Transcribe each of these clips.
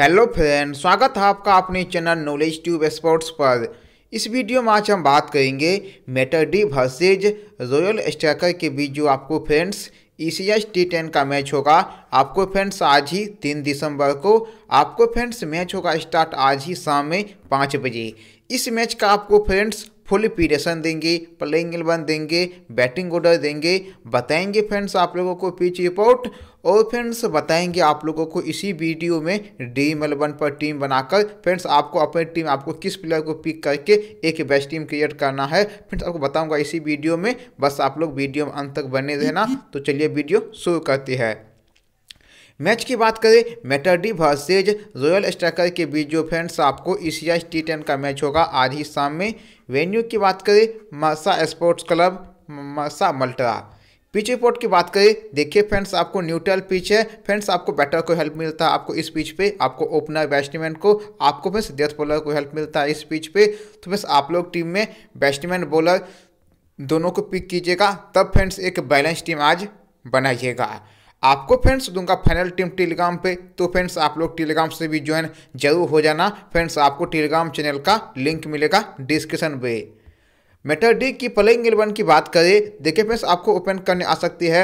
hello friend स्वागत है आपका अपने चैनल नॉलेज ट्यूब स्पोर्ट्स पर इस वीडियो में आज हम बात करेंगे matter D versus royal striker के बीच जो आपको friends E C S T ten का मैच होगा आपको फ्रेंड्स आज ही तीन दिसंबर को आपको फ्रेंड्स मैच होगा स्टार्ट आज ही शाम में पाँच बजे इस मैच का आपको फ्रेंड्स फुल पीरियसन देंगे प्लेइंग एलेवन देंगे बैटिंग ऑर्डर देंगे बताएंगे फ्रेंड्स आप लोगों को पिच रिपोर्ट और फ्रेंड्स बताएंगे आप लोगों को इसी वीडियो में ड्रीम इलेवन पर टीम बनाकर फ्रेंड्स आपको अपनी टीम आपको किस प्लेयर को पिक करके एक बेस्ट टीम क्रिएट करना है फ्रेंड्स आपको बताऊँगा इसी वीडियो में बस आप लोग वीडियो में अंत तक बने रहना तो चलिए वीडियो शुरू करते हैं मैच की बात करें मेटरडी वर्सेज रॉयल स्ट्राइकर के बीच जो फ्रेंड्स आपको एशिया टी टेन का मैच होगा आज ही शाम में वेन्यू की बात करें मसा स्पोर्ट्स क्लब मसा मल्टरा पिच रिपोर्ट की बात करें देखिए फ्रेंड्स आपको न्यूट्रल पिच है फ्रेंड्स आपको बैटर को हेल्प मिलता है आपको इस पिच पे आपको ओपनर बैट्समैन को आपको फ्रेंड्स डेथ बॉलर को हेल्प मिलता है इस पिच पे तो फ्रेंड्स आप लोग टीम में बैट्समैन बॉलर दोनों को पिक कीजिएगा तब फ्रेंड्स एक बैलेंस टीम आज बनाइएगा आपको फ्रेंड्स दूंगा फाइनल टीम टेलीग्राम पे तो फ्रेंड्स आप लोग टेलीग्राम से भी ज्वाइन जरूर हो जाना फ्रेंड्स आपको टेलीग्राम चैनल का लिंक मिलेगा डिस्क्रिप्शन पे मेटर डी की प्लेइंग इलेवन की बात करें देखिए फ्रेंड्स आपको ओपन करने आ सकती है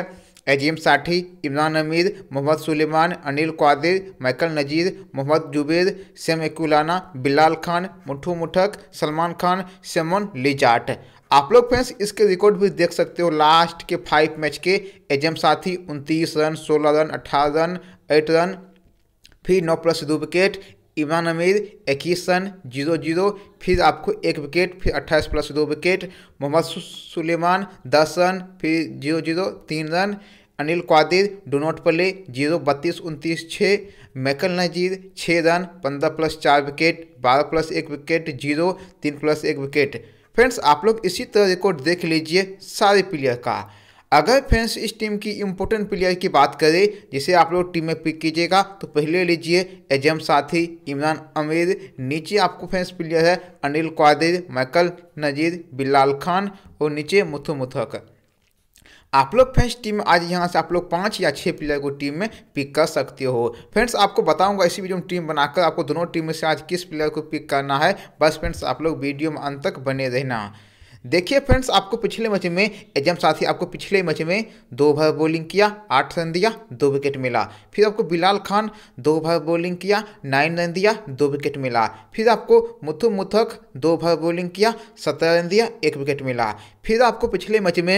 अजीम साठी इमरान अमीर मोहम्मद सुलेमान अनिल क्वादिर माइकल नजीर मोहम्मद जुबेर सेम एकुलाना बिलाल खान मुठू मुठक सलमान खान सेमन लिजाट आप लोग फ्रेंड्स इसके रिकॉर्ड भी देख सकते हो लास्ट के फाइव मैच के एजम साथी उनतीस रन सोलह रन अट्ठारह रन एट रन फिर नौ प्लस दो विकेट इमरान अमीर इक्कीस रन जीरो जीरो फिर आपको एक विकेट फिर अट्ठाईस प्लस दो विकेट मोहम्मद सुलेमान दस रन फिर जीरो जीरो तीन run Anil Qadir do not zero बत्तीस उनतीस छः मैकल नजीर छः रन पंद्रह प्लस चार विकेट बारह प्लस एक विकेट जीरो तीन प्लस एक विकेट फ्रेंड्स आप लोग इसी तरह रिकॉर्ड देख लीजिए सारे प्लेयर का अगर फ्रेंड्स इस टीम की इम्पोर्टेंट प्लेयर की बात करें जिसे आप लोग टीम में पिक कीजिएगा तो पहले लीजिए एजम साथी इमरान अमीर नीचे आपको फ्रेंड्स प्लेयर है अनिल क्वादिर मैकल नजीर बिलाल खान और नीचे मुथु मुथक आप लोग फ्रेंड्स टीम आज यहाँ से आप लोग पाँच या छः प्लेयर को टीम में पिक कर सकते हो फ्रेंड्स आपको बताऊंगा इसी वीडियो में टीम बनाकर आपको दोनों टीम में से आज किस प्लेयर को पिक करना है बस फ्रेंड्स आप लोग वीडियो में अंत तक बने रहना देखिए फ्रेंड्स आपको पिछले मैच में एजम साथी आपको पिछले मैच में दो भर बॉलिंग किया आठ रन दिया दो विकेट मिला फिर आपको बिलाल खान दो भर बॉलिंग किया नाइन रन दिया दो विकेट मिला फिर आपको मुथु मुथक दो भर बॉलिंग किया सत्रह रन दिया एक विकेट मिला फिर आपको पिछले मैच में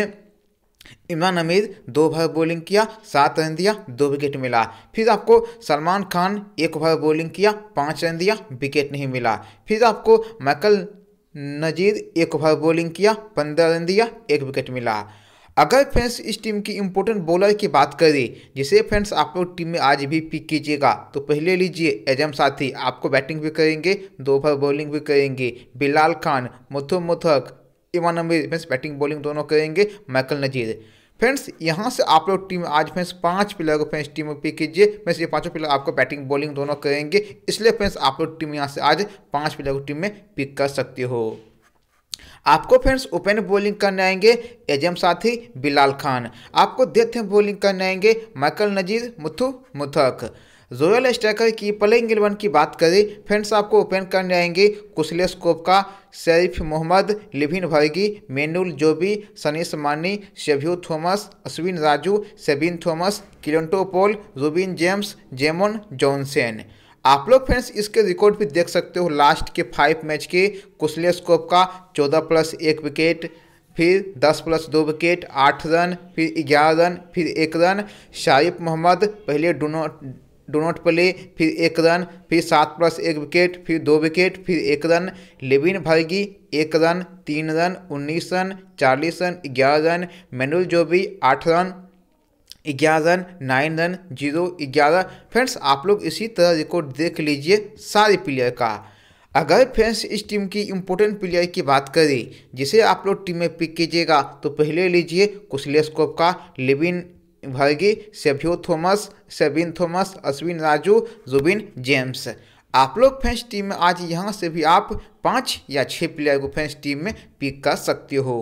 इमरान हमीद दो ओवर बॉलिंग किया सात रन दिया दो विकेट मिला फिर आपको सलमान खान एक ओवर बॉलिंग किया पाँच रन दिया विकेट नहीं मिला फिर आपको मैकल नज़ीर एक ओवर बॉलिंग किया पंद्रह रन दिया एक विकेट मिला अगर फ्रेंड्स इस टीम की इम्पोर्टेंट बॉलर की बात करें जिसे फ्रेंड्स आप लोग टीम में आज भी पिक कीजिएगा तो पहले लीजिए एजम साथी आपको बैटिंग भी करेंगे दो ओवर बॉलिंग भी करेंगे बिलाल खान मुथु मुथक इवान नंबर फ्रेंड्स बैटिंग बॉलिंग दोनों करेंगे माइकल नजीर फ्रेंड्स यहाँ से आप लोग टीम आज फ्रेंड्स पांच प्लेयर को फ्रेंड्स टीम में पिक कीजिए फ्रेंड्स ये पांचों प्लेयर आपको बैटिंग बॉलिंग दोनों करेंगे इसलिए फ्रेंड्स आप लोग टीम यहाँ से आज पांच प्लेयर को टीम में पिक कर सकते हो आपको फ्रेंड्स ओपन बॉलिंग करने आएंगे एजम साथी बिलाल खान आपको देते हैं बॉलिंग करने आएंगे Michael Nazir Muthu Muthak Joel striker की प्लेइंग इलेवन की बात करें फ्रेंड्स आपको ओपन करने आएंगे कुशले स्कोप का शरीफ मोहम्मद लिविन भर्गी मेनुल जोबी सनीस मानी शेभ्यू Thomas Ashwin Raju Sebin Thomas Clinto Paul Rubin James Jemon Johnson आप लोग फ्रेंड्स इसके रिकॉर्ड भी देख सकते हो लास्ट के फाइव मैच के कुशले स्कोप का चौदह प्लस एक विकेट फिर 10 प्लस दो विकेट आठ रन फिर ग्यारह रन फिर एक रन शारिफ मोहम्मद पहले do not do not play फिर एक रन फिर सात प्लस एक विकेट फिर दो विकेट फिर एक रन लेविन भर्गी एक रन तीन रन उन्नीस रन चालीस रन ग्यारह रन मैनुल जोबी आठ रन ग्यारह रन नाइन रन जीरो ग्यारह फ्रेंड्स आप लोग इसी तरह रिकॉर्ड देख लीजिए सारे प्लेयर का अगर फ्रेंड्स इस टीम की इम्पोर्टेंट प्लेयर की बात करें जिसे आप लोग टीम में पिक कीजिएगा तो पहले लीजिए कुशलेस्कोप का लेविन भर्गी Savio Thomas Sebin Thomas Ashwin Raju Jubin James आप लोग फेंस टीम में आज यहाँ से भी आप पाँच या छः प्लेयर को फेंस टीम में पिक कर सकते हो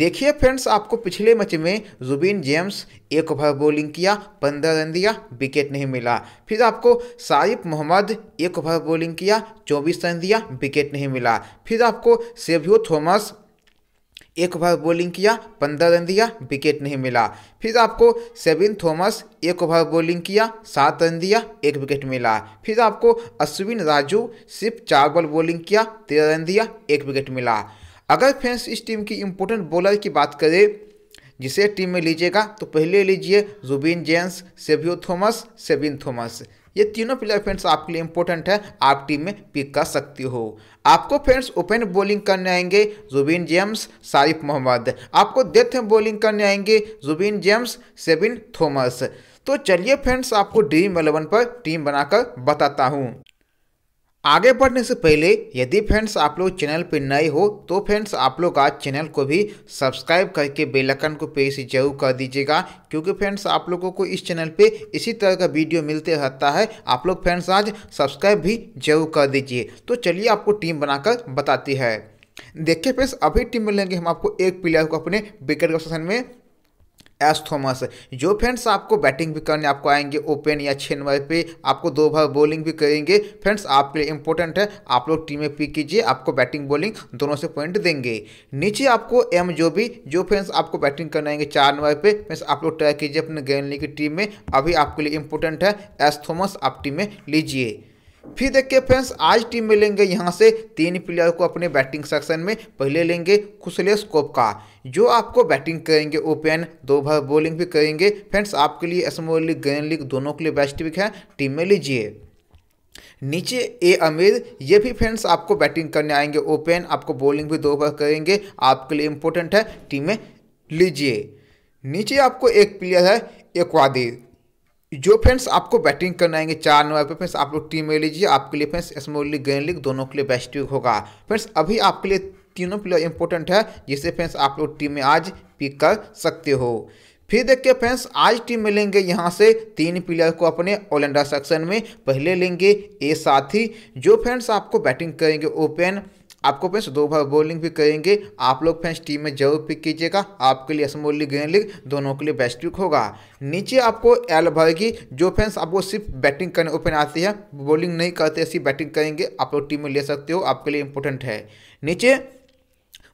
देखिए फ्रेंड्स आपको पिछले मैच में जुबिन जेम्स एक ओवर बॉलिंग किया पंद्रह रन दिया विकेट नहीं मिला फिर आपको सारिफ मोहम्मद एक ओवर बॉलिंग किया चौबीस रन दिया विकेट नहीं मिला फिर आपको सेभ्यो थॉमस एक ओवर बॉलिंग किया पंद्रह रन दिया विकेट नहीं मिला फिर आपको सेविन थॉमस एक ओवर बॉलिंग किया सात रन दिया एक विकेट मिला फिर आपको अश्विन राजू सिर्फ चार बॉल बॉलिंग किया तेरह रन दिया एक विकेट मिला अगर फैंस इस टीम की इम्पोर्टेंट बॉलर की बात करें जिसे टीम में लीजिएगा तो पहले लीजिए Jubin James Savio Thomas Sebin Thomas ये तीनों प्लेयर फ्रेंड्स आपके लिए इंपॉर्टेंट है आप टीम में पिक कर सकती हो आपको फ्रेंड्स ओपन बॉलिंग करने आएंगे जुबिन जेम्स शारिफ मोहम्मद आपको डेथ बॉलिंग करने आएंगे जुबिन जेम्स सेबिन थॉमस तो चलिए फ्रेंड्स आपको ड्रीम एलेवन पर टीम बनाकर बताता हूँ आगे बढ़ने से पहले यदि फ्रेंड्स आप लोग चैनल पर नए हो तो फ्रेंड्स आप लोग आज चैनल को भी सब्सक्राइब करके बेलकन को प्रेस जरूर कर दीजिएगा क्योंकि फ्रेंड्स आप लोगों को इस चैनल पे इसी तरह का वीडियो मिलते रहता है आप लोग फ्रेंड्स आज सब्सक्राइब भी जरूर कर दीजिए तो चलिए आपको टीम बनाकर बताती है देखिए फ्रेंड्स अभी टीम मिलेंगे हम आपको एक प्लेयर को अपने विकेट के में एस थॉमस जो फ्रेंड्स आपको बैटिंग भी करने आपको आएंगे ओपन या छः नंबर पर आपको दो बार बॉलिंग भी करेंगे फ्रेंड्स आपके लिए इंपॉर्टेंट है आप लोग टीम में पिक कीजिए आपको बैटिंग बॉलिंग दोनों से पॉइंट देंगे नीचे आपको एम जो भी जो फ्रेंड्स आपको बैटिंग करने आएंगे चार नंबर पर फ्रेंड्स आप लोग ट्राई कीजिए अपने गेंद की टीम में अभी आपके लिए इंपॉर्टेंट है एस थॉमस आप टीम में लीजिए फिर देखिए फ्रेंड्स आज टीम में लेंगे यहाँ से तीन प्लेयर को अपने बैटिंग सेक्शन में पहले लेंगे कुशलेश कोपका जो आपको बैटिंग करेंगे ओपन दो भर बॉलिंग भी करेंगे फ्रेंड्स आपके लिए स्मॉल लीग ग्रैंड लीग दोनों के लिए बेस्ट विक है टीम में लीजिए नीचे ए अमीर ये भी फ्रेंड्स आपको बैटिंग करने आएंगे ओपन आपको बॉलिंग भी दो भर करेंगे आपके लिए इंपॉर्टेंट है टीम में लीजिए नीचे आपको एक प्लेयर है एक्वादिर जो फ्रेंड्स आपको बैटिंग करना आएंगे चार नंबर पर फ्रेंड्स आप लोग टीम में लीजिए आपके लिए फ्रेंड्स स्मॉल लीग गेन लीग दोनों के लिए बेस्ट वीक होगा फ्रेंड्स अभी आपके लिए तीनों प्लेयर इंपॉर्टेंट है जिसे फ्रेंड्स आप लोग टीम में आज पिक कर सकते हो फिर देखिए फ्रेंड्स आज टीम में लेंगे यहाँ से तीन प्लेयर को अपने ऑलराउंडर सेक्शन में पहले लेंगे ए साथी जो फ्रेंड्स आपको बैटिंग करेंगे ओपन आपको फ्रेंड्स दो बार बॉलिंग भी करेंगे आप लोग फ्रेंड्स टीम में जरूर पिक कीजिएगा आपके लिए असमोल लीग लीग दोनों के लिए बेस्ट पिक होगा नीचे आपको एल भरेगी जो फ्रेंड्स आपको सिर्फ बैटिंग करने ओपन आती है बॉलिंग नहीं करते ऐसी बैटिंग करेंगे आप लोग टीम में ले सकते हो आपके लिए इंपॉर्टेंट है नीचे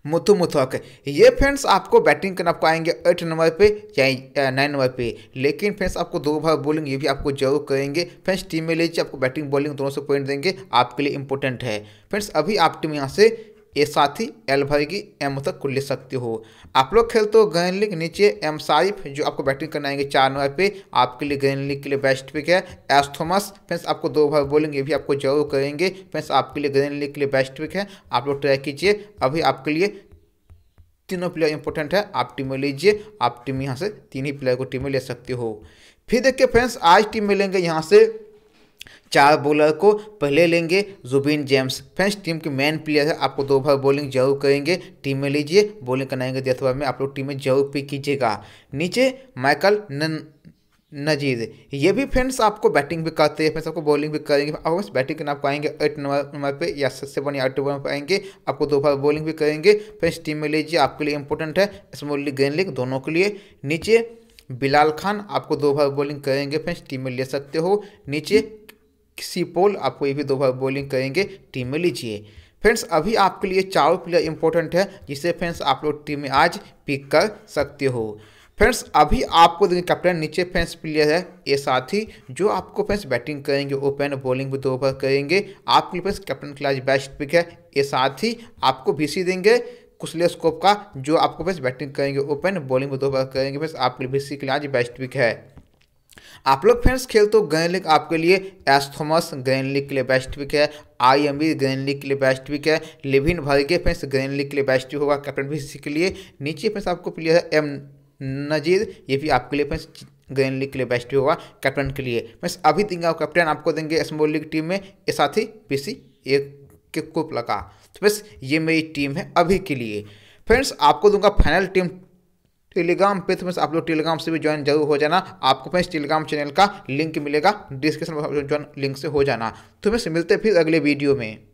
मुथु मुथक ये फ्रेंड्स आपको बैटिंग करना आपको आएंगे एट नंबर पे या नाइन नंबर पे लेकिन फ्रेंड्स आपको दो बार बॉलिंग ये भी आपको जरूर करेंगे फ्रेंड्स टीम में लीजिए आपको बैटिंग बॉलिंग दोनों से पॉइंट देंगे आपके लिए इंपॉर्टेंट है फ्रेंड्स अभी आप टीम यहाँ से ये साथी एल भरेगी एम तक कुल ले सकते हो आप लोग खेलते हो गैन लिख नीचे एम साइफ़ जो आपको बैटिंग करना आएंगे चार नंबर पे आपके लिए गैन लिख के लिए बेस्ट पिक है एस थॉमस फ्रेंड्स आपको दो ओवर बोलेंगे ये भी आपको जरूर करेंगे फ्रेंड्स आपके लिए गैन लिख के लिए बेस्ट पिक है आप लोग ट्राई कीजिए अभी आपके लिए तीनों प्लेयर इंपॉर्टेंट है आप टीम में लीजिए आप टीम यहाँ से तीन ही प्लेयर को टीम में ले सकते हो फिर देखिए फ्रेंड्स आज टीम में लेंगे यहाँ से चार बॉलर को पहले लेंगे जुबिन जेम्स फ्रेंड्स टीम के मेन प्लेयर है आपको दो बार बॉलिंग जरूर करेंगे टीम में लीजिए बॉलिंग कराएंगे दस बार में आप लोग टीम में जरूर पिक कीजिएगा नीचे माइकल नन नजीर ये भी फ्रेंड्स आपको बैटिंग भी करते हैं फ्रेंड्स आपको बॉलिंग भी करेंगे और बैटिंग करना आपको आएंगे एट नंबर नंबर पे या सेवन या एट नंबर पर आएंगे आपको दो बार बॉलिंग भी करेंगे फ्रेंड्स टीम में लीजिए आपके लिए इंपॉर्टेंट है स्मॉल लीग ग्रेन लीग दोनों के लिए नीचे बिलाल खान आपको दो बार बॉलिंग करेंगे फ्रेंड्स टीम में ले सकते हो नीचे किसी बोल आपको ये भी दो बार बॉलिंग करेंगे टीम में लीजिए फ्रेंड्स अभी आपके लिए चारों प्लेयर इंपॉर्टेंट है जिसे फ्रेंड्स आप लोग टीम में आज पिक कर सकते हो फ्रेंड्स अभी आपको देखिए कैप्टन नीचे फ्रेंड्स प्लेयर है ये साथ ही जो आपको फ्रेंड्स बैटिंग करेंगे ओपन बॉलिंग भी दो ओवर करेंगे आपके लिए friends captain class best pick है ये साथ ही आपको बीसी देंगे कुछले स्कोप का जो आपको फ्रेंड्स बैटिंग करेंगे ओपन बॉलिंग भी दो ओवर करेंगे फ्रेंड्स आपके लिए बीसी क्लास बेस्ट पिक है आप लोग फ्रेंड्स खेल तो ग्रैंड लीग आपके लिए एस थॉमस लीग के लिए बेस्ट पिक है I M B grand league के लिए बेस्ट पिक है लिविन के फ्रेंड्स ग्रैंड लीग के लिए बेस्ट भी होगा कैप्टन भी इसी के लिए नीचे फ्रेंड्स आपको प्लेयर है एम नजीर ये भी आपके लिए फ्रेंड्स ग्रैंड लीग के लिए बेस्ट भी होगा कैप्टन के लिए फ्रेंड्स अभी देंगे कैप्टन आपको देंगे स्मॉल लीग टीम में ये साथ ही सी एक के कुप लगा तो बस ये मेरी टीम है अभी के लिए फ्रेंड्स आपको दूंगा फाइनल टीम टेलीग्राम पे तो आप लोग टेलीग्राम से भी ज्वाइन जरूर हो जाना आपको फ्रेंड्स टेलीग्राम चैनल का लिंक मिलेगा डिस्क्रिप्शन में ज्वाइन लिंक से हो जाना तो फ्रेंड्स मिलते फिर अगले वीडियो में